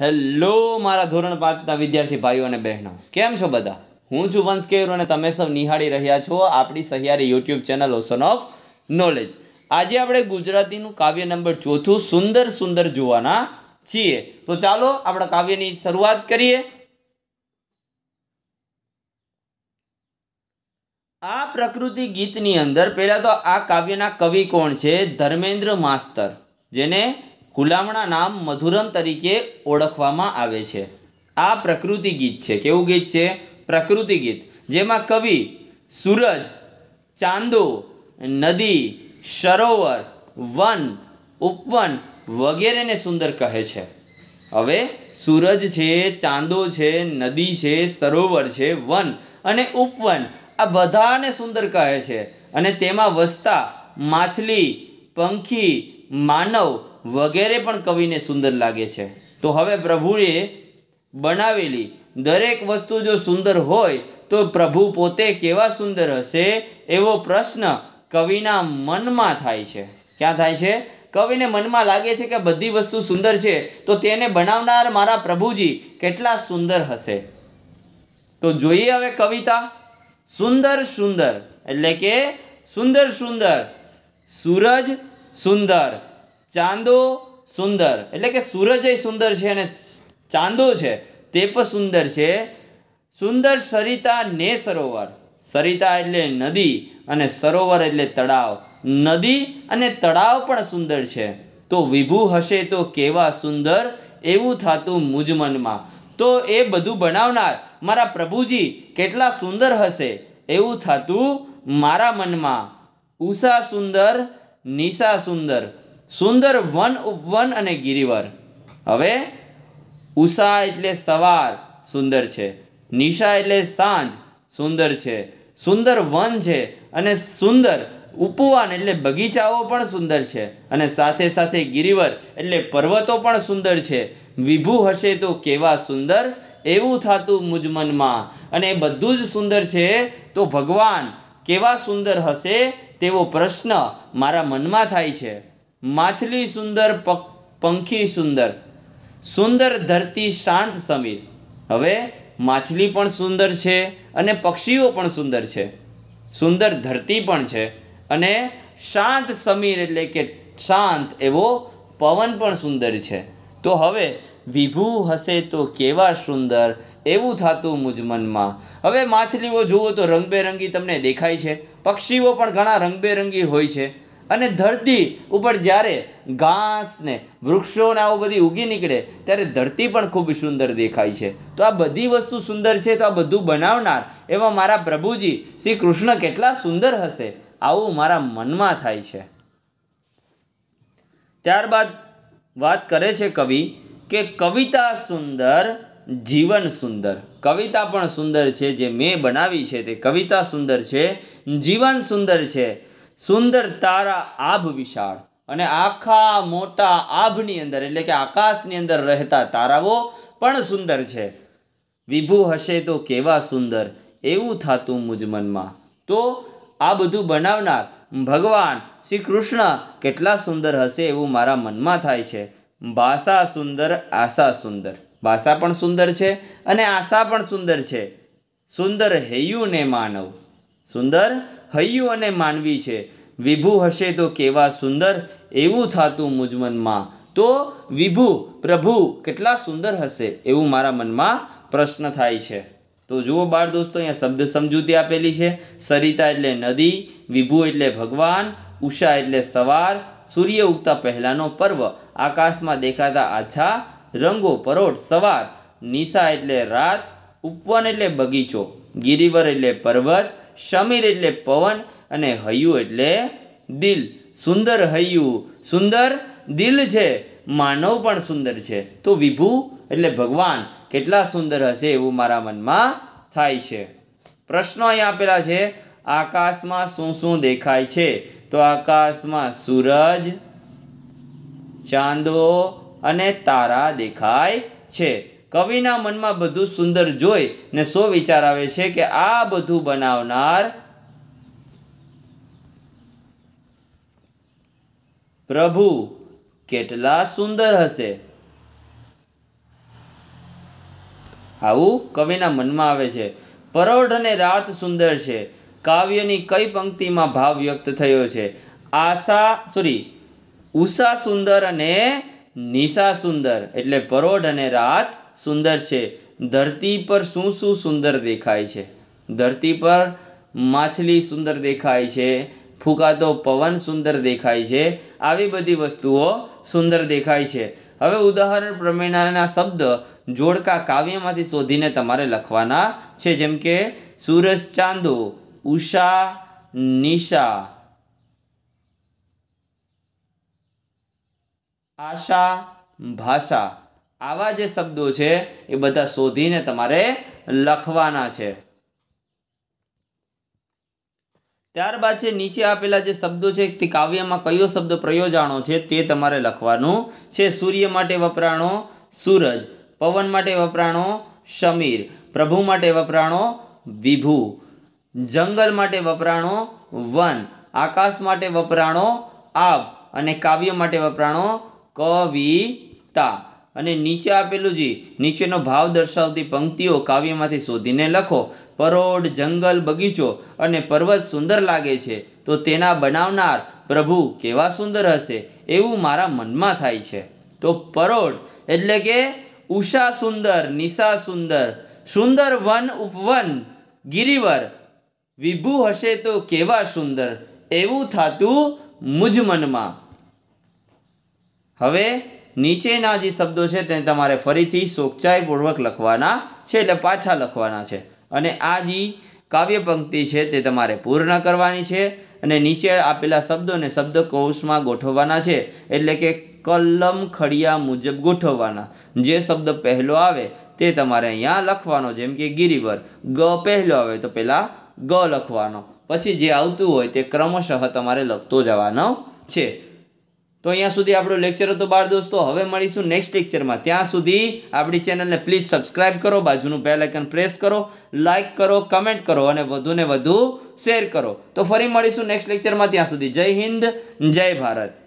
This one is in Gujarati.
હેલો મારા ધોરણ પાંચના વિદ્યાર્થી ભાઈઓ અને બહેનો કેમ છો બધા હું છું વંશ કેર અને તમે સૌ નિહાળી રહ્યા છો આપણી સહિયારી YouTube channel Ocean of Knowledge આજે આપણે ગુજરાતીનું કાવ્ય નંબર ચોથું સુંદર સુંદર જોવાના છીએ તો ચાલો આપણે કાવ્યની શરૂઆત કરીએ આ પ્રકૃતિ ગીતની અંદર પહેલાં તો આ કાવ્યના કવિ કોણ છે ધર્મેન્દ્ર માસ્તર જેને ગુલામણા નામ મધુરમ તરીકે ઓળખવામાં આવે છે આ પ્રકૃતિ ગીત છે કેવું ગીત છે પ્રકૃતિ ગીત જેમાં કવિ સૂરજ ચાંદો નદી સરોવર વન ઉપવન વગેરેને સુંદર કહે છે હવે સૂરજ છે ચાંદો છે નદી છે સરોવર છે વન અને ઉપવન આ બધાને સુંદર કહે છે અને તેમાં વસતા માછલી પંખી માનવ વગેરે પણ કવિને સુંદર લાગે છે તો હવે પ્રભુએ બનાવેલી દરેક વસ્તુ જો સુંદર હોય તો પ્રભુ પોતે કેવા સુંદર હશે એવો પ્રશ્ન કવિના મનમાં થાય છે ક્યાં થાય છે કવિને મનમાં લાગે છે કે બધી વસ્તુ સુંદર છે તો તેને બનાવનાર મારા પ્રભુજી કેટલા સુંદર હશે તો જોઈએ હવે કવિતા સુંદર સુંદર એટલે કે સુંદર સુંદર સૂરજ સુંદર ચાંદો સુંદર એટલે કે સૂરજય સુંદર છે અને ચાંદો છે તે પણ સુંદર છે સુંદર સરિતા ને સરોવર સરિતા એટલે નદી અને સરોવર એટલે તળાવ નદી અને તળાવ પણ સુંદર છે તો વિભુ હશે તો કેવા સુંદર એવું થતું મુજ મનમાં તો એ બધું બનાવનાર મારા પ્રભુજી કેટલા સુંદર હશે એવું થતું મારા મનમાં ઉષા સુંદર નિશા સુંદર સુંદર વન ઉપવન અને ગિરિવર હવે ઉષા એટલે સવાર સુંદર છે નિશા એટલે સાંજ સુંદર છે સુંદર વન છે અને સુંદર ઉપવાન એટલે બગીચાઓ પણ સુંદર છે અને સાથે સાથે ગિરિવર એટલે પર્વતો પણ સુંદર છે વિભુ હશે તો કેવા સુંદર એવું થતું મુજ મનમાં અને એ બધું જ સુંદર છે તો ભગવાન કેવા સુંદર હશે તેવો પ્રશ્ન મારા મનમાં થાય છે માછલી સુંદર પંખી સુંદર સુંદર ધરતી શાંત સમીર હવે માછલી પણ સુંદર છે અને પક્ષીઓ પણ સુંદર છે સુંદર ધરતી પણ છે અને શાંત સમીર એટલે કે શાંત એવો પવન પણ સુંદર છે તો હવે વિભુ હશે તો કેવા સુંદર એવું થતું મુજ મનમાં હવે માછલીઓ જુઓ તો રંગબેરંગી તમને દેખાય છે પક્ષીઓ પણ ઘણા રંગબેરંગી હોય છે અને ધરતી ઉપર જ્યારે ઘાસ ને વૃક્ષોને આવું બધી ઉગી નીકળે ત્યારે ધરતી પણ ખૂબ સુંદર દેખાય છે તો આ બધી વસ્તુ સુંદર છે તો આ બધું બનાવનાર એવા મારા પ્રભુજી શ્રી કૃષ્ણ કેટલા સુંદર હશે આવું મારા મનમાં થાય છે ત્યારબાદ વાત કરે છે કવિ કે કવિતા સુંદર જીવન સુંદર કવિતા પણ સુંદર છે જે મેં બનાવી છે તે કવિતા સુંદર છે જીવન સુંદર છે સુંદર તારા આભ વિશાળ અને આખા મોટા આભની અંદર એટલે કે આકાશની અંદર રહેતા તારાઓ પણ સુંદર છે વિભુ હશે તો કેવા સુંદર એવું થતું મુજ મનમાં તો આ બધું બનાવનાર ભગવાન શ્રી કૃષ્ણ કેટલા સુંદર હશે એવું મારા મનમાં થાય છે ભાષા સુંદર આશા સુંદર ભાષા પણ સુંદર છે અને આશા પણ સુંદર છે સુંદર હેયું ને માનવ સુંદર હૈયું અને માનવી છે વિભુ હશે તો કેવા સુંદર એવું થતું મુજમનમાં તો વિભુ પ્રભુ કેટલા સુંદર હશે એવું મારા મનમાં પ્રશ્ન થાય છે તો જુઓ બાળ દોસ્તો અહીંયા શબ્દ સમજૂતી આપેલી છે સરિતા એટલે નદી વિભુ એટલે ભગવાન ઉષા એટલે સવાર સૂર્ય ઉગતા પહેલાંનો પર્વ આકાશમાં દેખાતા આછા રંગો પરોઢ સવાર નિશા એટલે રાત ઉપવન એટલે બગીચો ગિરિવર એટલે પર્વત શમીર એટલે પવન અને હૈયું એટલે દિલ સુંદર હૈયું સુંદર દિલ છે માનવ પણ સુંદર છે તો વિભુ એટલે ભગવાન કેટલા સુંદર હશે એવું મારા મનમાં થાય છે પ્રશ્નો અહીંયા આપેલા છે આકાશમાં શું શું દેખાય છે તો આકાશમાં સૂરજ ચાંદો અને તારા દેખાય છે કવિના મનમાં બધું સુંદર જોઈ ને સો વિચાર આવે છે કે આ બધું બનાવનાર પ્રભુ કેટલા સુંદર હશે આવું કવિના મનમાં આવે છે પરોઢ અને રાત સુંદર છે કાવ્યની કઈ પંક્તિમાં ભાવ વ્યક્ત થયો છે આશા સોરી ઉષા સુંદર અને નિશા સુંદર એટલે પરોઢ અને રાત સુંદર છે ધરતી પર શું શું સુંદર દેખાય છે ધરતી પર માછલી સુંદર દેખાય છે ફૂંકાતો પવન સુંદર દેખાય છે આવી બધી વસ્તુઓ સુંદર દેખાય છે હવે ઉદાહરણ પ્રમેણાના શબ્દ જોડકા કાવ્યમાંથી શોધીને તમારે લખવાના છે જેમ કે સૂરજ ચાંદો ઉષા નિશા આશા ભાષા આવા જે શબ્દો છે એ બધા શોધીને તમારે લખવાના છે ત્યારબાદ છે નીચે આપેલા જે શબ્દો છે તે કાવ્યમાં કયો શબ્દ પ્રયોજાણો છે તે તમારે લખવાનું છે સૂર્ય માટે વપરાણો સૂરજ પવન માટે વપરાણો શમીર પ્રભુ માટે વપરાણો વિભુ જંગલ માટે વપરાણો વન આકાશ માટે વપરાણો આબ અને કાવ્ય માટે વપરાણો કવિતા અને નીચે આપેલું જે નીચેનો ભાવ દર્શાવતી પંક્તિઓ કાવ્યમાંથી શોધીને લખો પરોઢ જંગલ બગીચો અને પર્વત સુંદર લાગે છે તો તેના બનાવનાર પ્રભુ કેવા સુંદર હશે એવું મારા મનમાં થાય છે તો પરોઢ એટલે કે ઉષા સુંદર નિશા સુંદર સુંદર વન ઉપવન ગિરિવર વિભુ હશે તો કેવા સુંદર એવું થતું મુજ મનમાં હવે નીચેના જે શબ્દો છે તેને તમારે ફરીથી સોગચાઈપૂર્વક લખવાના છે એટલે પાછા લખવાના છે અને આ જે કાવ્ય પંક્તિ છે તે તમારે પૂર્ણ કરવાની છે અને નીચે આપેલા શબ્દોને શબ્દ કૌશમાં ગોઠવવાના છે એટલે કે કલમ ખડિયા મુજબ ગોઠવવાના જે શબ્દ પહેલો આવે તે તમારે અહીંયા લખવાનો જેમ કે ગિરિવર ગ પહેલો આવે તો પહેલાં ગ લખવાનો પછી જે આવતું હોય તે ક્રમશઃ તમારે લખતો જવાનો છે તો અહીંયા સુધી આપણો લેક્ચર હતો બાળ દોસ્તો હવે મળીશું નેક્સ્ટ લેક્ચરમાં ત્યાં સુધી આપણી ચેનલને પ્લીઝ સબસ્ક્રાઇબ કરો બાજુનું બેલ આઇકન પ્રેસ કરો લાઇક કરો કમેન્ટ કરો અને વધુને વધુ શેર કરો તો ફરી મળીશું નેક્સ્ટ લેક્ચરમાં ત્યાં સુધી જય હિન્દ જય ભારત